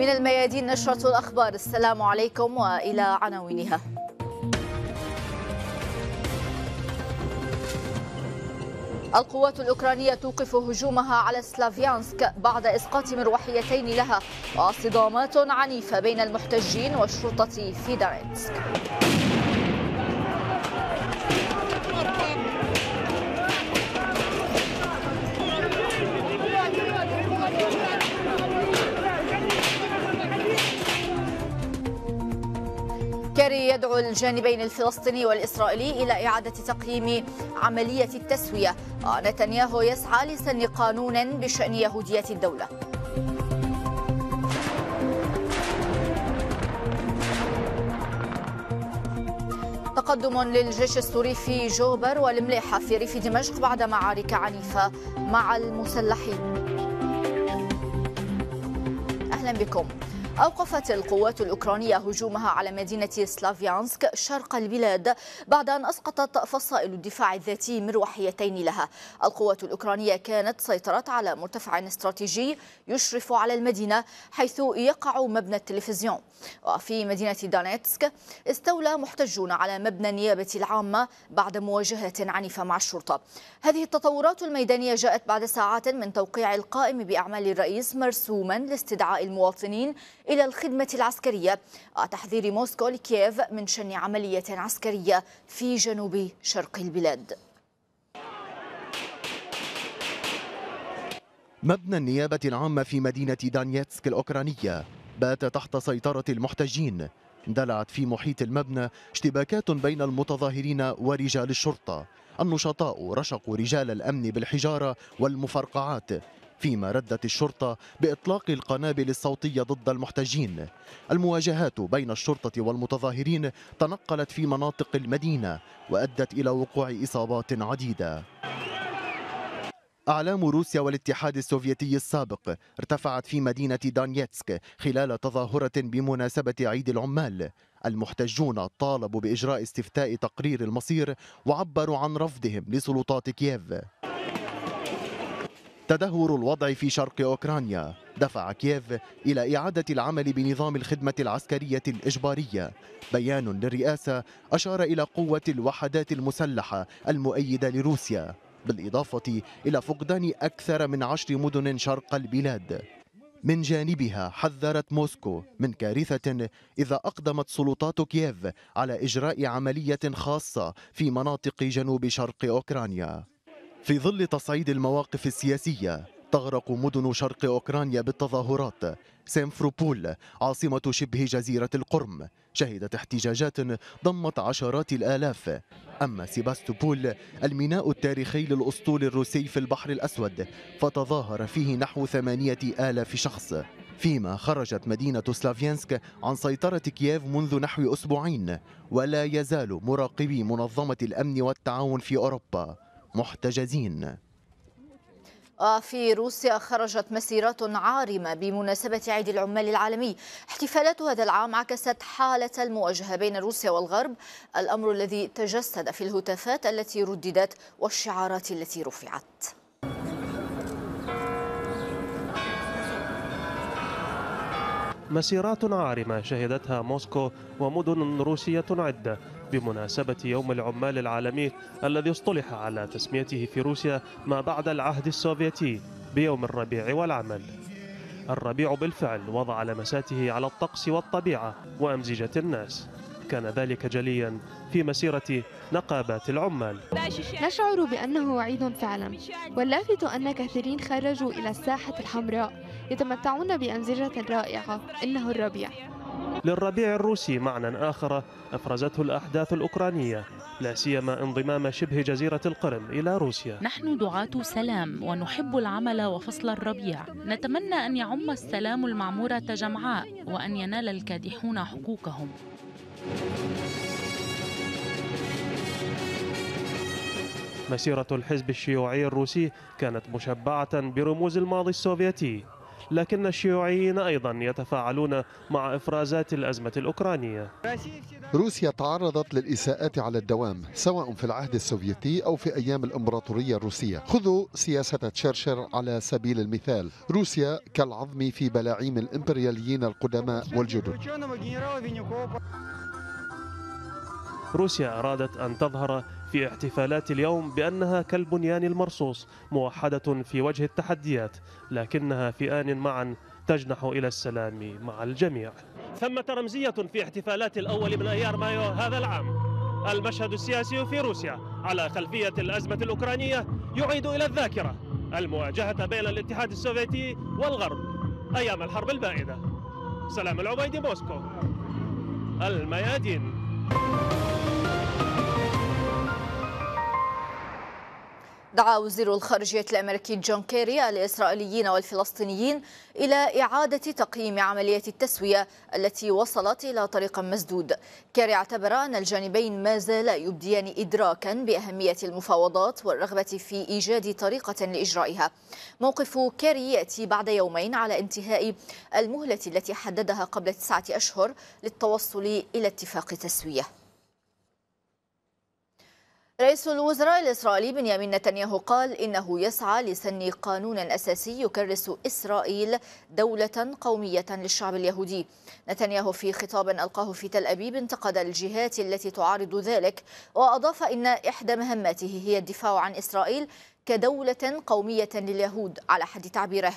من الميادين نشرة الأخبار السلام عليكم وإلى عناوينها القوات الأوكرانية توقف هجومها على سلافيانسك بعد إسقاط مروحيتين لها وصدامات عنيفة بين المحتجين والشرطة في دانسك يدعو الجانبين الفلسطيني والإسرائيلي إلى إعادة تقييم عملية التسوية نتنياهو يسعى لسن قانون بشأن يهودية الدولة تقدم للجيش السوري في جوبر والمليحة في ريف دمشق بعد معارك عنيفة مع المسلحين أهلا بكم أوقفت القوات الأوكرانية هجومها على مدينة سلافيانسك شرق البلاد بعد أن أسقطت فصائل الدفاع الذاتي مروحيتين لها القوات الأوكرانية كانت سيطرت على مرتفع استراتيجي يشرف على المدينة حيث يقع مبنى التلفزيون وفي مدينة دونيتسك استولى محتجون على مبنى النيابة العامة بعد مواجهة عنيفة مع الشرطة هذه التطورات الميدانية جاءت بعد ساعات من توقيع القائم بأعمال الرئيس مرسوما لاستدعاء المواطنين إلى الخدمة العسكرية وتحذير آه، موسكو لكييف من شن عملية عسكرية في جنوب شرق البلاد مبنى النيابة العامة في مدينة دانيتسك الأوكرانية بات تحت سيطرة المحتجين اندلعت في محيط المبنى اشتباكات بين المتظاهرين ورجال الشرطة النشطاء رشقوا رجال الأمن بالحجارة والمفرقعات فيما ردت الشرطة بإطلاق القنابل الصوتية ضد المحتجين المواجهات بين الشرطة والمتظاهرين تنقلت في مناطق المدينة وأدت إلى وقوع إصابات عديدة أعلام روسيا والاتحاد السوفيتي السابق ارتفعت في مدينة دانيتسك خلال تظاهرة بمناسبة عيد العمال المحتجون طالبوا بإجراء استفتاء تقرير المصير وعبروا عن رفضهم لسلطات كييف تدهور الوضع في شرق أوكرانيا دفع كييف إلى إعادة العمل بنظام الخدمة العسكرية الإجبارية بيان للرئاسة أشار إلى قوة الوحدات المسلحة المؤيدة لروسيا بالإضافة إلى فقدان أكثر من عشر مدن شرق البلاد من جانبها حذرت موسكو من كارثة إذا أقدمت سلطات كييف على إجراء عملية خاصة في مناطق جنوب شرق أوكرانيا في ظل تصعيد المواقف السياسية تغرق مدن شرق أوكرانيا بالتظاهرات سيمفروبول عاصمة شبه جزيرة القرم شهدت احتجاجات ضمت عشرات الآلاف أما سيباستوبول الميناء التاريخي للأسطول الروسي في البحر الأسود فتظاهر فيه نحو ثمانية آلاف شخص فيما خرجت مدينة سلافيانسك عن سيطرة كييف منذ نحو أسبوعين ولا يزال مراقبي منظمة الأمن والتعاون في أوروبا محتجزين آه، في روسيا خرجت مسيرات عارمة بمناسبة عيد العمال العالمي احتفالات هذا العام عكست حالة المواجهة بين روسيا والغرب الأمر الذي تجسد في الهتافات التي رددت والشعارات التي رفعت مسيرات عارمة شهدتها موسكو ومدن روسية عدة بمناسبة يوم العمال العالمي الذي اصطلح على تسميته في روسيا ما بعد العهد السوفيتي بيوم الربيع والعمل الربيع بالفعل وضع لمساته على الطقس والطبيعة وأمزجة الناس كان ذلك جليا في مسيرة نقابات العمال نشعر بأنه عيد فعلا واللافت أن كثيرين خرجوا إلى الساحة الحمراء يتمتعون بأمزجة رائعة إنه الربيع للربيع الروسي معنى آخر أفرزته الأحداث الأوكرانية لا سيما انضمام شبه جزيرة القرم إلى روسيا نحن دعاة سلام ونحب العمل وفصل الربيع نتمنى أن يعم السلام المعمورة جمعاء وأن ينال الكادحون حقوقهم مسيرة الحزب الشيوعي الروسي كانت مشبعة برموز الماضي السوفيتي لكن الشيوعيين أيضا يتفاعلون مع إفرازات الأزمة الأوكرانية روسيا تعرضت للإساءات على الدوام سواء في العهد السوفيتي أو في أيام الإمبراطورية الروسية خذوا سياسة تشرشر على سبيل المثال روسيا كالعظم في بلاعيم الإمبرياليين القدماء والجدد روسيا أرادت أن تظهر في احتفالات اليوم بأنها كالبنيان المرصوص موحدة في وجه التحديات لكنها في آن معا تجنح إلى السلام مع الجميع ثمة رمزية في احتفالات الأول من أيار مايو هذا العام المشهد السياسي في روسيا على خلفية الأزمة الأوكرانية يعيد إلى الذاكرة المواجهة بين الاتحاد السوفيتي والغرب أيام الحرب البائدة سلام العبيد موسكو الميادين دعا وزير الخارجية الأمريكي جون كيري الإسرائيليين والفلسطينيين إلى إعادة تقييم عملية التسوية التي وصلت إلى طريق مسدود كيري اعتبر أن الجانبين ما زالا يبديان إدراكا بأهمية المفاوضات والرغبة في إيجاد طريقة لإجرائها موقف كيري يأتي بعد يومين على انتهاء المهلة التي حددها قبل تسعة أشهر للتوصل إلى اتفاق تسوية رئيس الوزراء الإسرائيلي بنيامين نتنياهو قال إنه يسعى لسن قانون أساسي يكرس إسرائيل دولة قومية للشعب اليهودي نتنياهو في خطاب ألقاه في تل أبيب انتقد الجهات التي تعارض ذلك وأضاف إن إحدى مهماته هي الدفاع عن إسرائيل كدولة قومية لليهود على حد تعبيره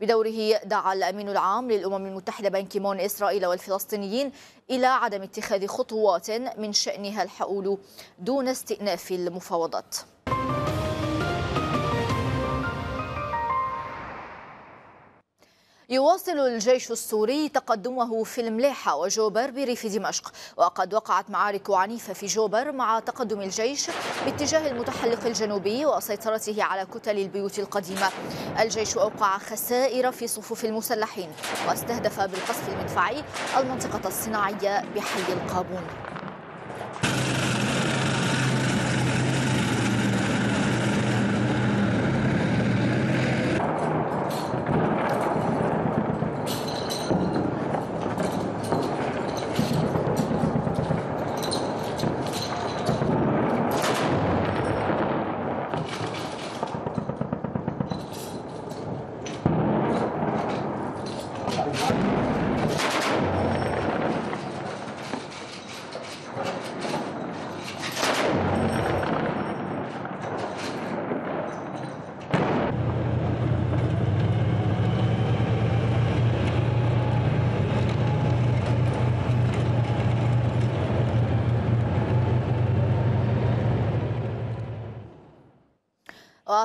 بدوره دعا الأمين العام للأمم المتحدة بان كيمون إسرائيل والفلسطينيين إلى عدم اتخاذ خطوات من شأنها الحؤول دون استئناف المفاوضات يواصل الجيش السوري تقدمه في المليحة وجوبر بريف دمشق وقد وقعت معارك عنيفة في جوبر مع تقدم الجيش باتجاه المتحلق الجنوبي وسيطرته على كتل البيوت القديمة الجيش أوقع خسائر في صفوف المسلحين واستهدف بالقصف المدفعي المنطقة الصناعية بحي القابون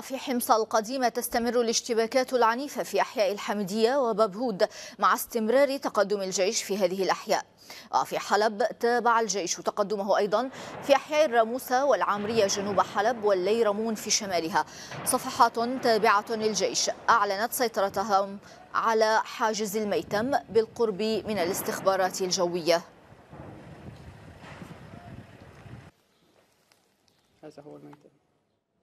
في حمص القديمة تستمر الاشتباكات العنيفة في أحياء الحمدية وببهود مع استمرار تقدم الجيش في هذه الأحياء وفي حلب تابع الجيش تقدمه أيضا في أحياء الراموسة والعامرية جنوب حلب والليرمون في شمالها صفحات تابعة للجيش أعلنت سيطرتهم على حاجز الميتم بالقرب من الاستخبارات الجوية هذا هو الميتم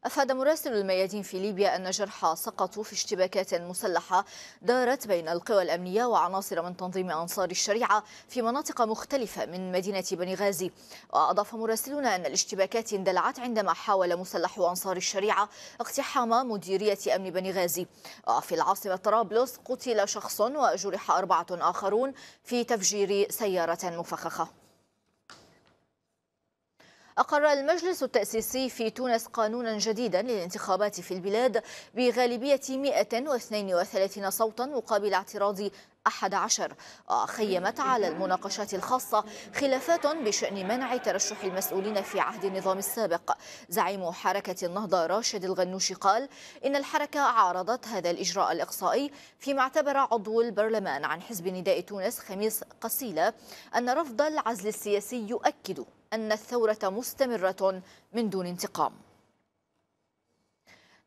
أفاد مراسل الميادين في ليبيا أن جرحى سقطوا في اشتباكات مسلحة دارت بين القوى الأمنية وعناصر من تنظيم أنصار الشريعة في مناطق مختلفة من مدينة بني غازي وأضاف مراسلنا أن الاشتباكات اندلعت عندما حاول مسلحو أنصار الشريعة اقتحام مديرية أمن بني غازي وفي العاصمة طرابلس قتل شخص وجرح أربعة آخرون في تفجير سيارة مفخخة أقر المجلس التأسيسي في تونس قانونا جديدا للانتخابات في البلاد بغالبية 132 صوتا مقابل اعتراض أحد عشر وخيمت آه، على المناقشات الخاصة خلافات بشأن منع ترشح المسؤولين في عهد النظام السابق زعيم حركة النهضة راشد الغنوشي قال إن الحركة عارضت هذا الإجراء الإقصائي فيما اعتبر عضو البرلمان عن حزب نداء تونس خميس قصيلة أن رفض العزل السياسي يؤكد أن الثورة مستمرة من دون انتقام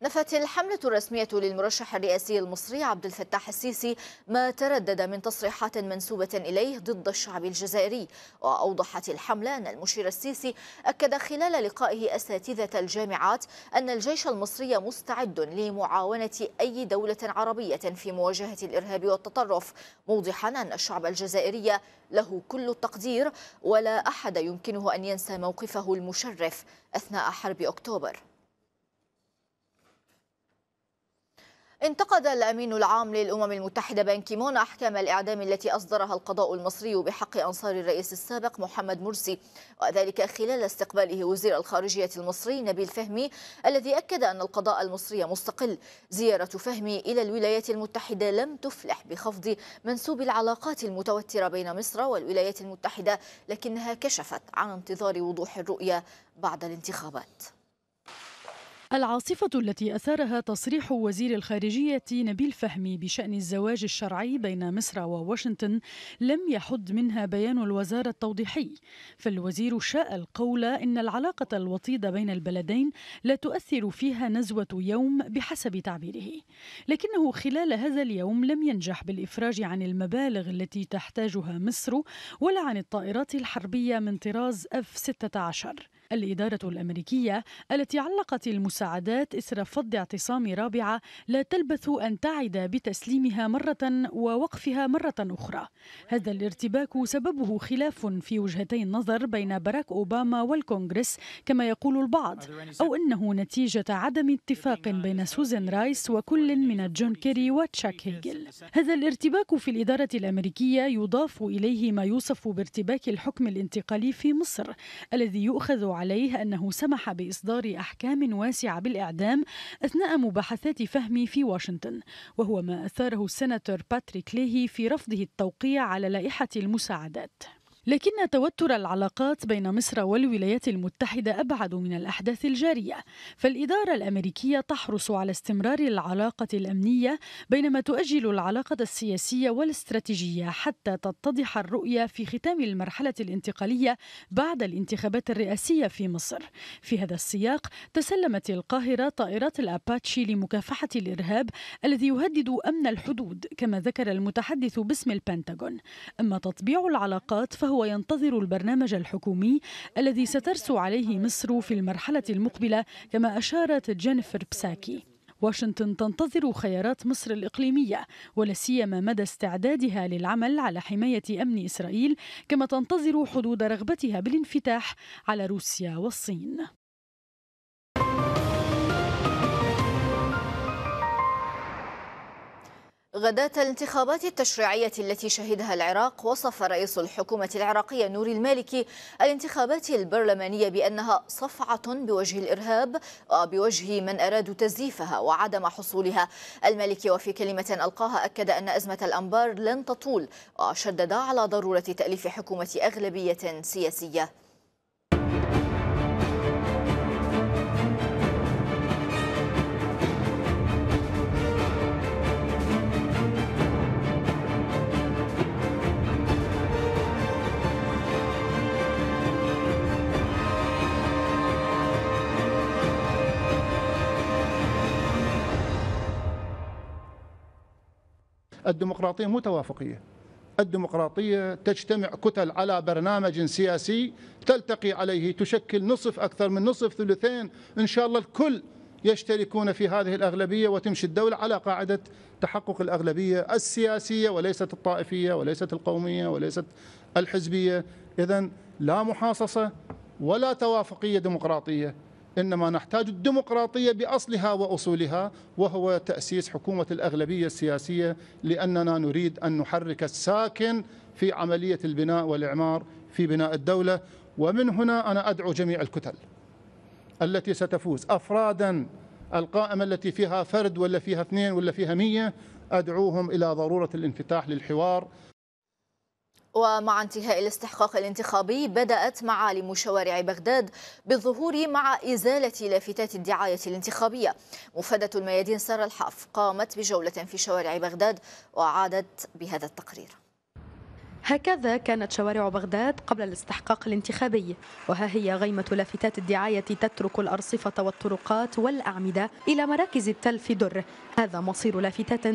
نفت الحملة الرسمية للمرشح الرئاسي المصري عبد الفتاح السيسي ما تردد من تصريحات منسوبة إليه ضد الشعب الجزائري وأوضحت الحملة أن المشير السيسي أكد خلال لقائه أساتذة الجامعات أن الجيش المصري مستعد لمعاونة أي دولة عربية في مواجهة الإرهاب والتطرف موضحا أن الشعب الجزائري له كل التقدير ولا أحد يمكنه أن ينسى موقفه المشرف أثناء حرب أكتوبر انتقد الأمين العام للأمم المتحدة بان كيمون أحكام الإعدام التي أصدرها القضاء المصري بحق أنصار الرئيس السابق محمد مرسي وذلك خلال استقباله وزير الخارجية المصري نبيل فهمي الذي أكد أن القضاء المصري مستقل زيارة فهمي إلى الولايات المتحدة لم تفلح بخفض منسوب العلاقات المتوترة بين مصر والولايات المتحدة لكنها كشفت عن انتظار وضوح الرؤية بعد الانتخابات العاصفة التي أثارها تصريح وزير الخارجية نبيل فهمي بشأن الزواج الشرعي بين مصر وواشنطن لم يحد منها بيان الوزارة التوضيحي فالوزير شاء القول إن العلاقة الوطيدة بين البلدين لا تؤثر فيها نزوة يوم بحسب تعبيره لكنه خلال هذا اليوم لم ينجح بالإفراج عن المبالغ التي تحتاجها مصر ولا عن الطائرات الحربية من طراز F-16 الإدارة الأمريكية التي علقت المساعدات إثر فض اعتصام رابعة لا تلبث أن تعد بتسليمها مرة ووقفها مرة أخرى هذا الارتباك سببه خلاف في وجهتي النظر بين باراك أوباما والكونغرس كما يقول البعض أو أنه نتيجة عدم اتفاق بين سوزان رايس وكل من جون كيري وتشاك هيجل هذا الارتباك في الإدارة الأمريكية يضاف إليه ما يوصف بارتباك الحكم الانتقالي في مصر الذي يؤخذ عليه أنه سمح بإصدار أحكام واسعة بالإعدام أثناء مباحثات فهمي في واشنطن وهو ما أثاره السناتور باتريك ليهي في رفضه التوقيع على لائحة المساعدات لكن توتر العلاقات بين مصر والولايات المتحدة أبعد من الأحداث الجارية، فالإدارة الأمريكية تحرص على استمرار العلاقة الأمنية بينما تؤجل العلاقة السياسية والاستراتيجية حتى تتضح الرؤية في ختام المرحلة الانتقالية بعد الانتخابات الرئاسية في مصر. في هذا السياق تسلمت القاهرة طائرات الأباتشي لمكافحة الإرهاب الذي يهدد أمن الحدود كما ذكر المتحدث باسم البنتاغون. أما تطبيع العلاقات فهو وهو ينتظر البرنامج الحكومي الذي سترسو عليه مصر في المرحلة المقبلة كما أشارت جينيفر بساكي واشنطن تنتظر خيارات مصر الإقليمية ولا سيما مدى استعدادها للعمل على حماية أمن إسرائيل كما تنتظر حدود رغبتها بالانفتاح على روسيا والصين غداة الانتخابات التشريعية التي شهدها العراق وصف رئيس الحكومة العراقية نوري المالكي الانتخابات البرلمانية بأنها صفعة بوجه الإرهاب وبوجه من أرادوا تزييفها وعدم حصولها المالكي وفي كلمة ألقاها أكد أن أزمة الأنبار لن تطول وشدد على ضرورة تأليف حكومة أغلبية سياسية الديمقراطية متوافقية الديمقراطية تجتمع كتل على برنامج سياسي تلتقي عليه تشكل نصف أكثر من نصف ثلثين إن شاء الله الكل يشتركون في هذه الأغلبية وتمشي الدولة على قاعدة تحقق الأغلبية السياسية وليست الطائفية وليست القومية وليست الحزبية إذا لا محاصصة ولا توافقية ديمقراطية إنما نحتاج الديمقراطية بأصلها وأصولها وهو تأسيس حكومة الأغلبية السياسية لأننا نريد أن نحرك الساكن في عملية البناء والإعمار في بناء الدولة ومن هنا أنا أدعو جميع الكتل التي ستفوز أفرادا القائمة التي فيها فرد ولا فيها اثنين ولا فيها مية أدعوهم إلى ضرورة الانفتاح للحوار ومع انتهاء الاستحقاق الانتخابي بدأت معالم شوارع بغداد بالظهور مع إزالة لافتات الدعاية الانتخابية مفادة الميادين سارة الحاف قامت بجولة في شوارع بغداد وعادت بهذا التقرير هكذا كانت شوارع بغداد قبل الاستحقاق الانتخابي وها هي غيمة لافتات الدعاية تترك الأرصفة والطرقات والأعمدة إلى مراكز التل في در هذا مصير لافتات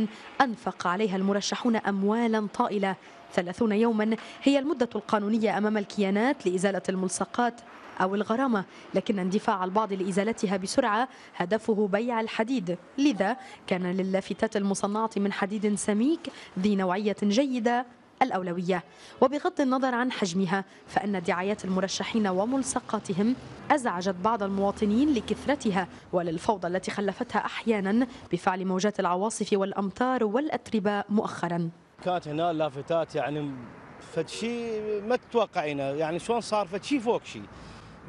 أنفق عليها المرشحون أموالا طائلة 30 يوما هي المدة القانونية أمام الكيانات لإزالة الملصقات أو الغرامة لكن اندفاع البعض لإزالتها بسرعة هدفه بيع الحديد لذا كان للافتات المصنعة من حديد سميك ذي نوعية جيدة الأولوية وبغض النظر عن حجمها فإن دعايات المرشحين وملصقاتهم أزعجت بعض المواطنين لكثرتها وللفوضى التي خلفتها أحيانا بفعل موجات العواصف والأمطار والأتربة مؤخراً كانت هنا لافتات يعني فد شيء ما تتوقعينه يعني شلون صار فد شيء فوق شيء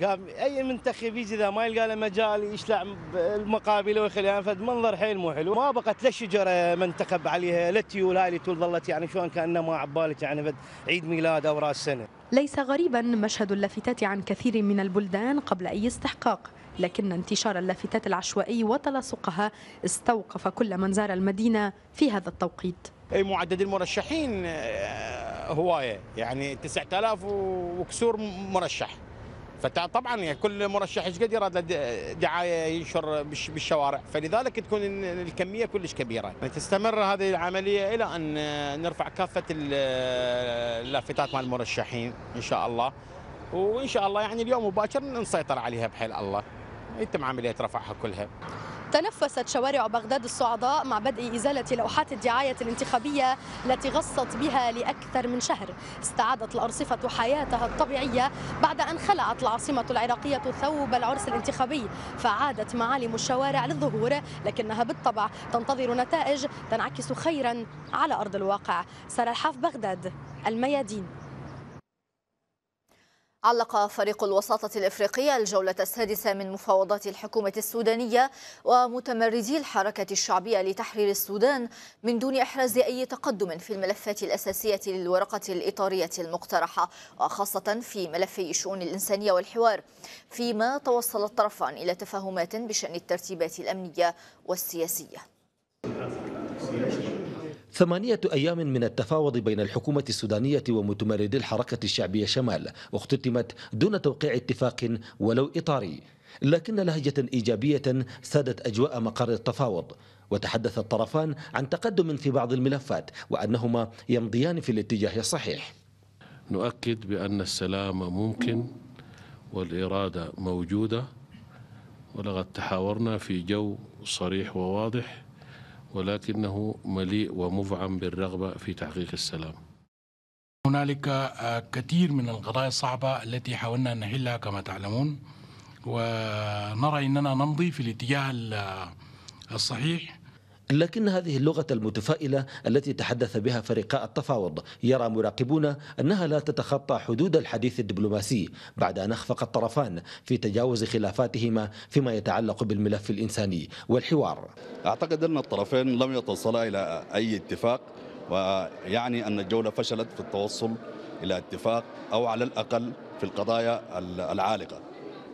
قام اي منتخب يجي اذا ما يلقى له مجال يشلع المقابله ويخليها يعني فد منظر حيل مو حلو ما بقت لا شجره منتخب عليها لا تيول هاي اللي تول ظلت يعني شلون كانه ما عبالك يعني فد عيد ميلاد او راس سنه ليس غريبا مشهد اللافتات عن كثير من البلدان قبل اي استحقاق لكن انتشار اللافتات العشوائي وتلاصقها استوقف كل من زار المدينه في هذا التوقيت اي معدد المرشحين آه، هوايه يعني 9000 وكسور مرشح فطبعا يعني كل مرشح ايش قد يراد دعايه ينشر بالشوارع فلذلك تكون الكميه كلش كبيره يعني تستمر هذه العمليه الى ان نرفع كافه آه، اللافتات مال المرشحين ان شاء الله وان شاء الله يعني اليوم مباشر نسيطر عليها بحيل الله يتم عمليه رفعها كلها تنفست شوارع بغداد الصعداء مع بدء إزالة لوحات الدعاية الانتخابية التي غصت بها لأكثر من شهر استعادت الأرصفة حياتها الطبيعية بعد أن خلعت العاصمة العراقية ثوب العرس الانتخابي فعادت معالم الشوارع للظهور لكنها بالطبع تنتظر نتائج تنعكس خيرا على أرض الواقع سارة الحاف بغداد الميادين علق فريق الوساطة الإفريقية الجولة السادسة من مفاوضات الحكومة السودانية ومتمردي الحركة الشعبية لتحرير السودان من دون إحراز أي تقدم في الملفات الأساسية للورقة الإطارية المقترحة وخاصة في ملفي الشؤون الإنسانية والحوار فيما توصل الطرفان إلى تفاهمات بشأن الترتيبات الأمنية والسياسية ثمانية أيام من التفاوض بين الحكومة السودانية ومتمردي الحركة الشعبية شمال اختتمت دون توقيع اتفاق ولو إطاري لكن لهجة إيجابية سادت أجواء مقر التفاوض وتحدث الطرفان عن تقدم في بعض الملفات وأنهما يمضيان في الاتجاه الصحيح نؤكد بأن السلام ممكن والإرادة موجودة ولقد تحاورنا في جو صريح وواضح ولكنه مليء ومفعم بالرغبة في تحقيق السلام هنالك آه، كثير من القضايا الصعبة التي حاولنا أن نحلها كما تعلمون ونرى أننا نمضي في الاتجاه آه، الصحيح لكن هذه اللغة المتفائلة التي تحدث بها فريقاء التفاوض يرى مراقبون أنها لا تتخطى حدود الحديث الدبلوماسي بعد أن أخفق الطرفان في تجاوز خلافاتهما فيما يتعلق بالملف الإنساني والحوار أعتقد أن الطرفين لم يتصلا إلى أي اتفاق ويعني أن الجولة فشلت في التوصل إلى اتفاق أو على الأقل في القضايا العالقة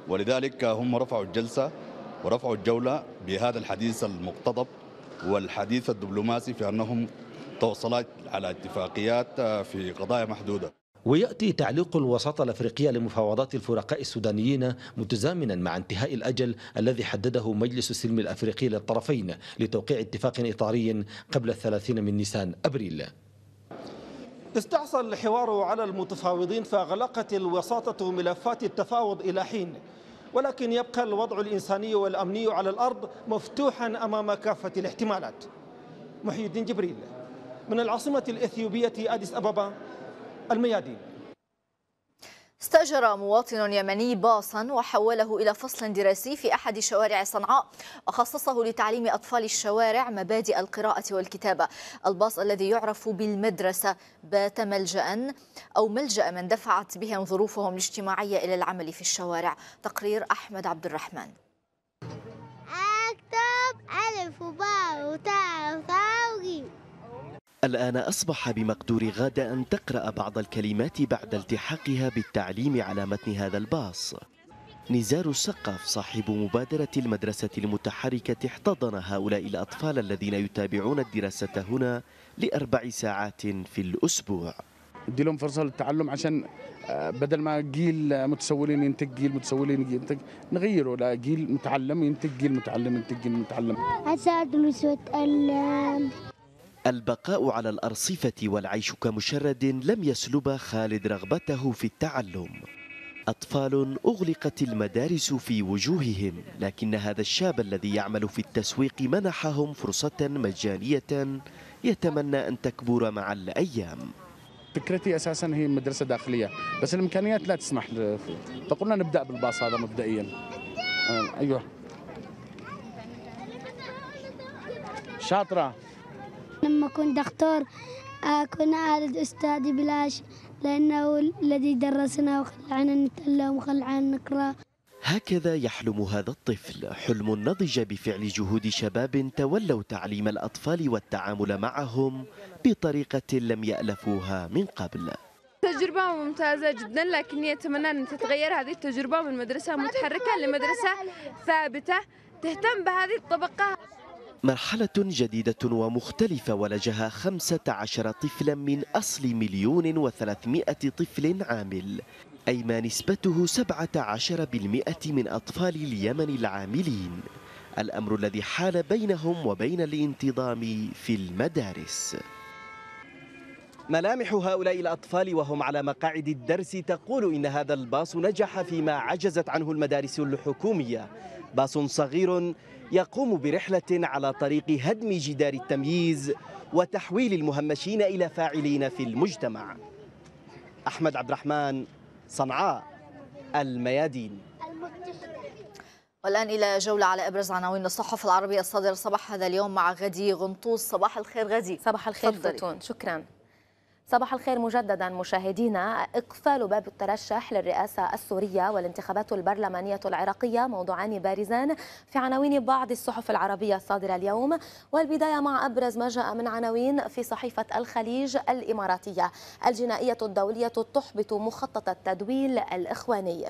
ولذلك هم رفعوا الجلسة ورفعوا الجولة بهذا الحديث المقتضب والحديث الدبلوماسي في أنهم توصلت على اتفاقيات آه، في قضايا محدودة ويأتي تعليق الوساطة الأفريقية لمفاوضات الفرقاء السودانيين متزامنا مع انتهاء الأجل الذي حدده مجلس السلم الأفريقي للطرفين لتوقيع اتفاق إطاري قبل الثلاثين من نيسان أبريل استحصل الحوار على المتفاوضين فأغلقت الوساطة ملفات التفاوض إلى حين ولكن يبقى الوضع الإنساني والأمني على الأرض مفتوحا أمام كافة الاحتمالات محي الدين جبريل من العاصمة الإثيوبية أديس أبابا الميادين استأجر مواطن يمني باصا وحوله إلى فصل دراسي في أحد شوارع صنعاء وخصصه لتعليم أطفال الشوارع مبادئ القراءة والكتابة الباص الذي يعرف بالمدرسة بات ملجأ أو ملجأ من دفعت بهم ظروفهم الاجتماعية إلى العمل في الشوارع تقرير أحمد عبد الرحمن أكتب ألف وباء وتاء الآن أصبح بمقدور غادة أن تقرأ بعض الكلمات بعد التحاقها بالتعليم على متن هذا الباص نزار السقف صاحب مبادرة المدرسة المتحركة احتضن هؤلاء الأطفال الذين يتابعون الدراسة هنا لأربع ساعات في الأسبوع دي لهم فرصة للتعلم عشان آه، بدل ما جيل متسولين ينتج جيل متسولين ينتج نغيره لجيل متعلم ينتج جيل متعلم ينتج جيل متعلم أساعد مش وأتألم البقاء على الأرصفة والعيش كمشرد لم يسلب خالد رغبته في التعلم أطفال أغلقت المدارس في وجوههم لكن هذا الشاب الذي يعمل في التسويق منحهم فرصة مجانية يتمنى أن تكبر مع الأيام فكرتي اساسا هي مدرسه داخليه بس الامكانيات لا تسمح فقلنا نبدا بالباص هذا مبدئيا آه، ايوه شاطره لما كنت أختار أكون آه، أعالج أستاذي بلاش لأنه الذي درسنا وخلعنا نتعلم وخلعنا نقرأ هكذا يحلم هذا الطفل حلم نضج بفعل جهود شباب تولوا تعليم الأطفال والتعامل معهم بطريقة لم يألفوها من قبل تجربة ممتازة جدا لكني أتمنى أن تتغير هذه التجربة من مدرسة متحركة لمدرسة ثابتة تهتم بهذه الطبقة مرحلة جديدة ومختلفة ولجها 15 طفلا من أصل مليون وثلاثمائة طفل عامل أي ما نسبته 17% من أطفال اليمن العاملين الأمر الذي حال بينهم وبين الانتظام في المدارس ملامح هؤلاء الأطفال وهم على مقاعد الدرس تقول إن هذا الباص نجح فيما عجزت عنه المدارس الحكومية باص صغير يقوم برحلة على طريق هدم جدار التمييز وتحويل المهمشين إلى فاعلين في المجتمع أحمد عبد الرحمن صنعاء الميادين والآن إلى جولة على أبرز عناوين الصحف العربية الصادرة صباح هذا اليوم مع غدي غنطوس صباح الخير غدي صباح الخير فتون شكرا صباح الخير مجددا مشاهدينا اقفال باب الترشح للرئاسه السوريه والانتخابات البرلمانيه العراقيه موضوعان بارزان في عناوين بعض الصحف العربيه الصادره اليوم والبدايه مع ابرز ما جاء من عناوين في صحيفه الخليج الاماراتيه الجنائيه الدوليه تحبط مخطط التدويل الاخواني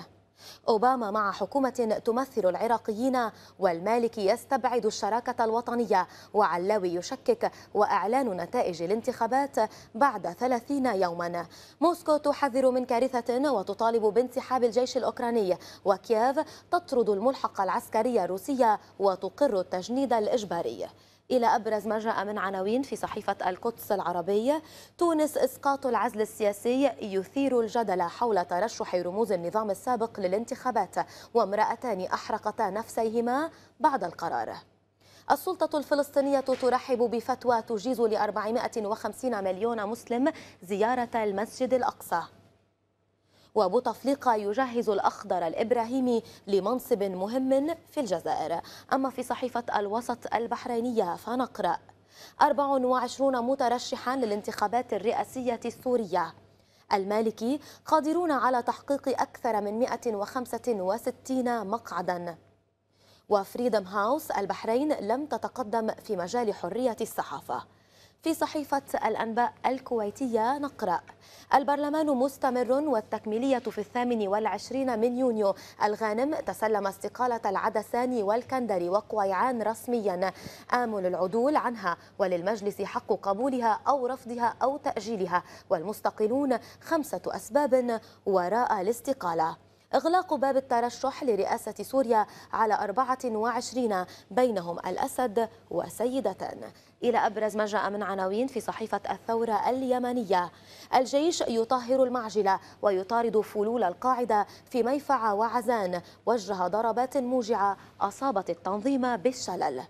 أوباما مع حكومة تمثل العراقيين والمالكي يستبعد الشراكة الوطنية وعلاوي يشكك وإعلان نتائج الانتخابات بعد 30 يوما موسكو تحذر من كارثة وتطالب بانسحاب الجيش الأوكراني وكييف تطرد الملحقة العسكرية الروسية وتقر التجنيد الإجباري إلى أبرز ما جاء من عناوين في صحيفة القدس العربية تونس إسقاط العزل السياسي يثير الجدل حول ترشح رموز النظام السابق للانتخابات وامرأتان أحرقتا نفسيهما بعد القرار السلطة الفلسطينية ترحب بفتوى تجيز ل 450 مليون مسلم زيارة المسجد الأقصى وبوتفليقة يجهز الأخضر الإبراهيمي لمنصب مهم في الجزائر أما في صحيفة الوسط البحرينية فنقرأ 24 مترشحا للانتخابات الرئاسية السورية المالكي قادرون على تحقيق أكثر من 165 مقعدا وفريدم هاوس البحرين لم تتقدم في مجال حرية الصحافة في صحيفة الأنباء الكويتية نقرأ البرلمان مستمر والتكميلية في الثامن والعشرين من يونيو الغانم تسلم استقالة العدساني والكندري وقويعان رسميا آمل العدول عنها وللمجلس حق قبولها أو رفضها أو تأجيلها والمستقلون خمسة أسباب وراء الاستقالة إغلاق باب الترشح لرئاسة سوريا على 24 بينهم الأسد وسيدتان إلى أبرز ما جاء من عناوين في صحيفة الثورة اليمنية الجيش يطهر المعجلة ويطارد فلول القاعدة في ميفع وعزان وجه ضربات موجعة أصابت التنظيم بالشلل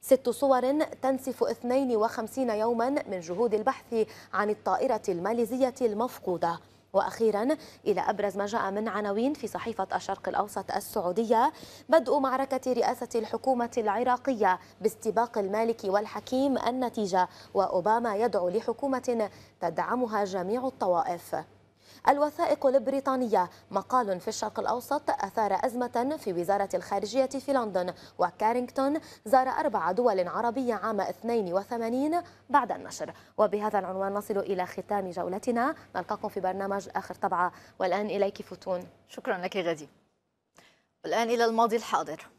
ست صور تنسف 52 يوما من جهود البحث عن الطائرة الماليزية المفقودة وأخيرا إلى أبرز ما جاء من عناوين في صحيفة الشرق الأوسط السعودية بدء معركة رئاسة الحكومة العراقية باستباق المالك والحكيم النتيجة وأوباما يدعو لحكومة تدعمها جميع الطوائف الوثائق البريطانية مقال في الشرق الأوسط أثار أزمة في وزارة الخارجية في لندن وكارينغتون زار أربع دول عربية عام 82 بعد النشر وبهذا العنوان نصل إلى ختام جولتنا نلقاكم في برنامج آخر طبعة والآن إليك فتون شكرا لك غدي والآن إلى الماضي الحاضر